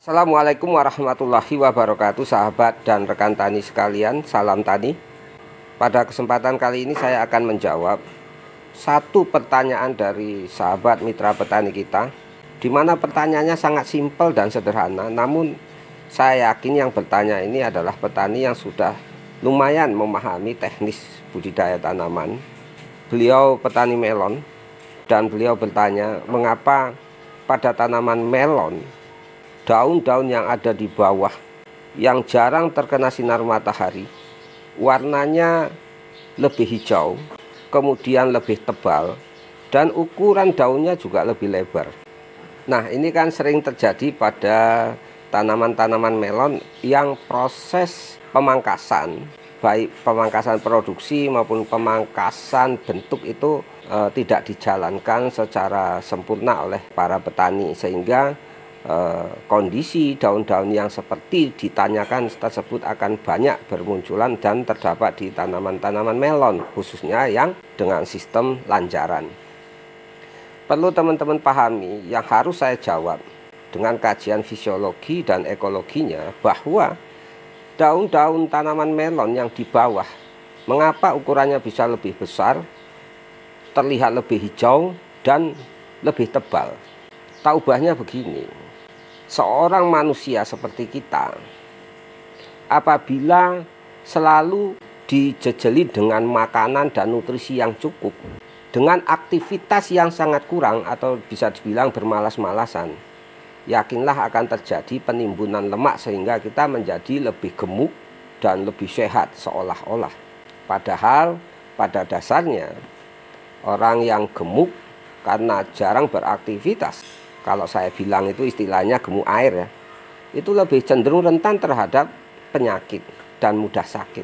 Assalamualaikum warahmatullahi wabarakatuh sahabat dan rekan tani sekalian salam tani pada kesempatan kali ini saya akan menjawab satu pertanyaan dari sahabat mitra petani kita di mana pertanyaannya sangat simpel dan sederhana namun saya yakin yang bertanya ini adalah petani yang sudah lumayan memahami teknis budidaya tanaman beliau petani melon dan beliau bertanya mengapa pada tanaman melon daun-daun yang ada di bawah yang jarang terkena sinar matahari warnanya lebih hijau kemudian lebih tebal dan ukuran daunnya juga lebih lebar nah ini kan sering terjadi pada tanaman-tanaman melon yang proses pemangkasan baik pemangkasan produksi maupun pemangkasan bentuk itu e, tidak dijalankan secara sempurna oleh para petani sehingga Eh, kondisi daun-daun yang seperti ditanyakan tersebut akan banyak bermunculan dan terdapat di tanaman-tanaman melon khususnya yang dengan sistem lanjaran. Perlu teman-teman pahami yang harus saya jawab dengan kajian fisiologi dan ekologinya bahwa daun-daun tanaman melon yang di bawah mengapa ukurannya bisa lebih besar, terlihat lebih hijau dan lebih tebal. Taubahnya begini, seorang manusia seperti kita apabila selalu dijejeli dengan makanan dan nutrisi yang cukup dengan aktivitas yang sangat kurang atau bisa dibilang bermalas-malasan yakinlah akan terjadi penimbunan lemak sehingga kita menjadi lebih gemuk dan lebih sehat seolah-olah padahal pada dasarnya orang yang gemuk karena jarang beraktivitas kalau saya bilang itu istilahnya gemuk air ya itu lebih cenderung rentan terhadap penyakit dan mudah sakit.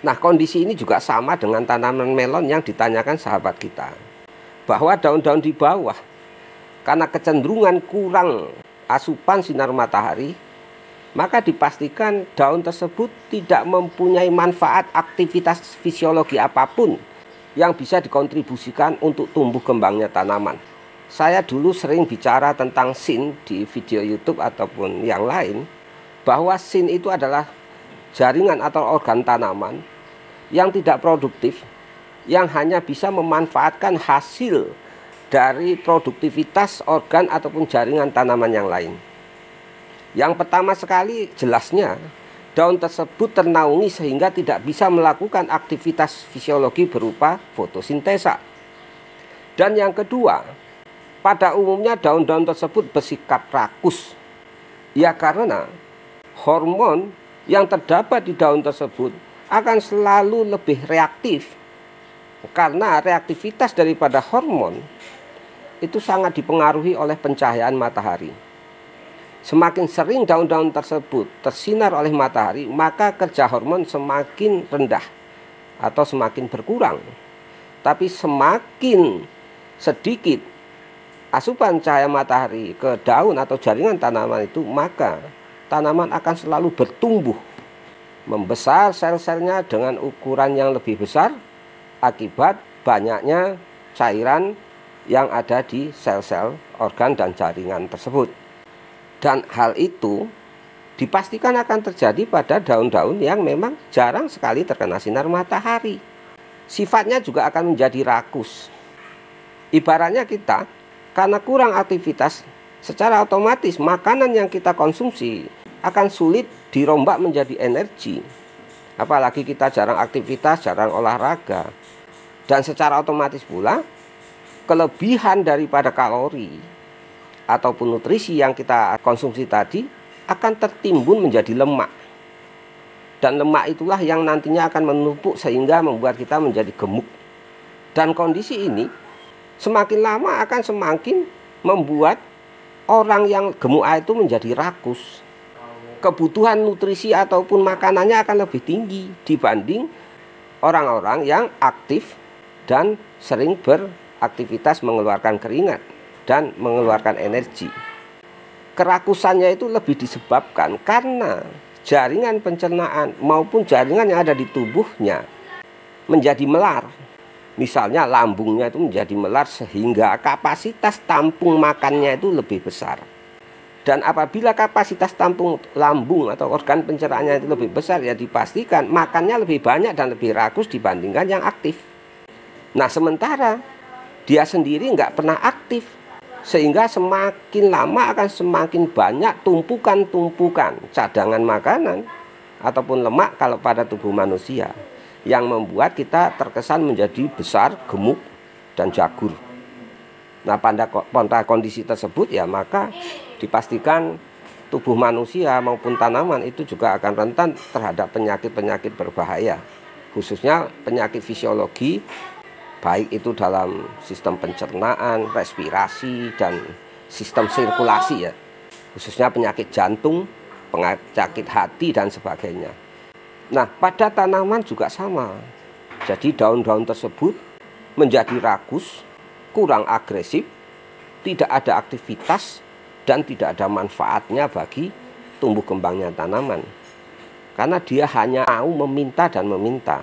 Nah kondisi ini juga sama dengan tanaman melon yang ditanyakan sahabat kita bahwa daun-daun di bawah karena kecenderungan kurang asupan sinar matahari maka dipastikan daun tersebut tidak mempunyai manfaat aktivitas fisiologi apapun yang bisa dikontribusikan untuk tumbuh kembangnya tanaman. Saya dulu sering bicara tentang sin di video YouTube ataupun yang lain bahwa sin itu adalah jaringan atau organ tanaman yang tidak produktif yang hanya bisa memanfaatkan hasil dari produktivitas organ ataupun jaringan tanaman yang lain. Yang pertama sekali jelasnya daun tersebut ternaungi sehingga tidak bisa melakukan aktivitas fisiologi berupa fotosintesa. Dan yang kedua, pada umumnya daun-daun tersebut bersikap rakus. Ya karena hormon yang terdapat di daun tersebut akan selalu lebih reaktif karena reaktivitas daripada hormon itu sangat dipengaruhi oleh pencahayaan matahari. Semakin sering daun-daun tersebut tersinar oleh matahari, maka kerja hormon semakin rendah atau semakin berkurang. Tapi semakin sedikit asupan cahaya matahari ke daun atau jaringan tanaman itu, maka tanaman akan selalu bertumbuh, membesar sel-selnya dengan ukuran yang lebih besar akibat banyaknya cairan yang ada di sel-sel organ dan jaringan tersebut. Dan hal itu dipastikan akan terjadi pada daun-daun yang memang jarang sekali terkena sinar matahari. Sifatnya juga akan menjadi rakus. Ibaratnya kita karena kurang aktivitas, secara otomatis makanan yang kita konsumsi akan sulit dirombak menjadi energi. Apalagi kita jarang aktivitas, jarang olahraga. Dan secara otomatis pula, kelebihan daripada kalori ataupun nutrisi yang kita konsumsi tadi akan tertimbun menjadi lemak. Dan lemak itulah yang nantinya akan menumpuk sehingga membuat kita menjadi gemuk. Dan kondisi ini semakin lama akan semakin membuat orang yang gemuk itu menjadi rakus. Kebutuhan nutrisi ataupun makanannya akan lebih tinggi dibanding orang-orang yang aktif dan sering beraktivitas mengeluarkan keringat dan mengeluarkan energi. Kerakusannya itu lebih disebabkan karena jaringan pencernaan maupun jaringan yang ada di tubuhnya menjadi melar Misalnya lambungnya itu menjadi melar sehingga kapasitas tampung makannya itu lebih besar. Dan apabila kapasitas tampung lambung atau organ pencernaannya itu lebih besar ya dipastikan makannya lebih banyak dan lebih rakus dibandingkan yang aktif. Nah sementara dia sendiri nggak pernah aktif sehingga semakin lama akan semakin banyak tumpukan-tumpukan cadangan makanan ataupun lemak kalau pada tubuh manusia yang membuat kita terkesan menjadi besar, gemuk, dan jagur. Nah, pada, pada kondisi tersebut ya maka dipastikan tubuh manusia maupun tanaman itu juga akan rentan terhadap penyakit-penyakit berbahaya. Khususnya penyakit fisiologi baik itu dalam sistem pencernaan, respirasi dan sistem sirkulasi ya. Khususnya penyakit jantung, penyakit hati dan sebagainya. Nah, pada tanaman juga sama. Jadi daun-daun tersebut menjadi rakus, kurang agresif, tidak ada aktivitas dan tidak ada manfaatnya bagi tumbuh kembangnya tanaman. Karena dia hanya mau meminta dan meminta.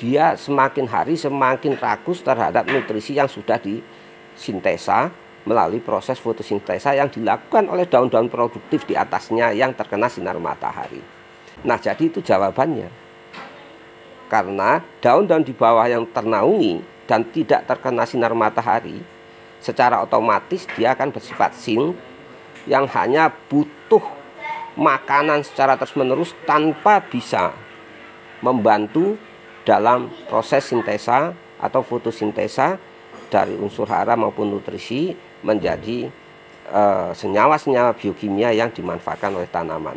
Dia semakin hari semakin rakus terhadap nutrisi yang sudah disintesa melalui proses fotosintesa yang dilakukan oleh daun-daun produktif di atasnya yang terkena sinar matahari. Nah jadi itu jawabannya. Karena daun-daun di bawah yang ternaungi dan tidak terkena sinar matahari, secara otomatis dia akan bersifat sing yang hanya butuh makanan secara terus-menerus tanpa bisa membantu dalam proses sintesa atau fotosintesa dari unsur hara maupun nutrisi menjadi eh, senyawa-senyawa biokimia yang dimanfaatkan oleh tanaman.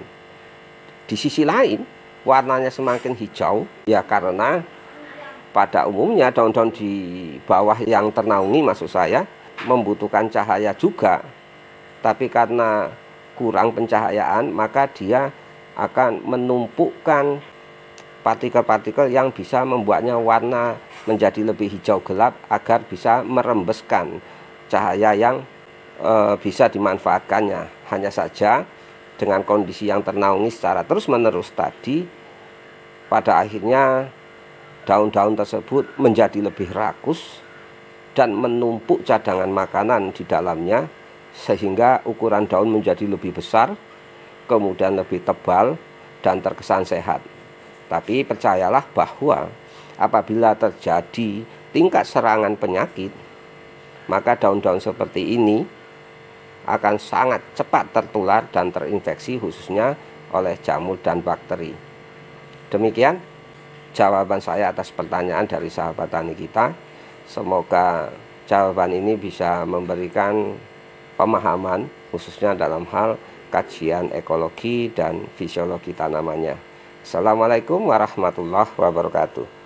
Di sisi lain, warnanya semakin hijau ya karena pada umumnya daun-daun di bawah yang ternaungi maksud saya membutuhkan cahaya juga. Tapi karena kurang pencahayaan, maka dia akan menumpukkan partikel-partikel yang bisa membuatnya warna menjadi lebih hijau gelap agar bisa merembeskan cahaya yang e, bisa dimanfaatkannya. Hanya saja dengan kondisi yang ternaungi secara terus-menerus tadi pada akhirnya daun-daun tersebut menjadi lebih rakus dan menumpuk cadangan makanan di dalamnya sehingga ukuran daun menjadi lebih besar kemudian lebih tebal dan terkesan sehat tapi percayalah bahwa apabila terjadi tingkat serangan penyakit maka daun-daun seperti ini akan sangat cepat tertular dan terinfeksi khususnya oleh jamur dan bakteri. Demikian jawaban saya atas pertanyaan dari sahabat tani kita. Semoga jawaban ini bisa memberikan pemahaman khususnya dalam hal kajian ekologi dan fisiologi tanamannya. Assalamualaikum warahmatullahi wabarakatuh.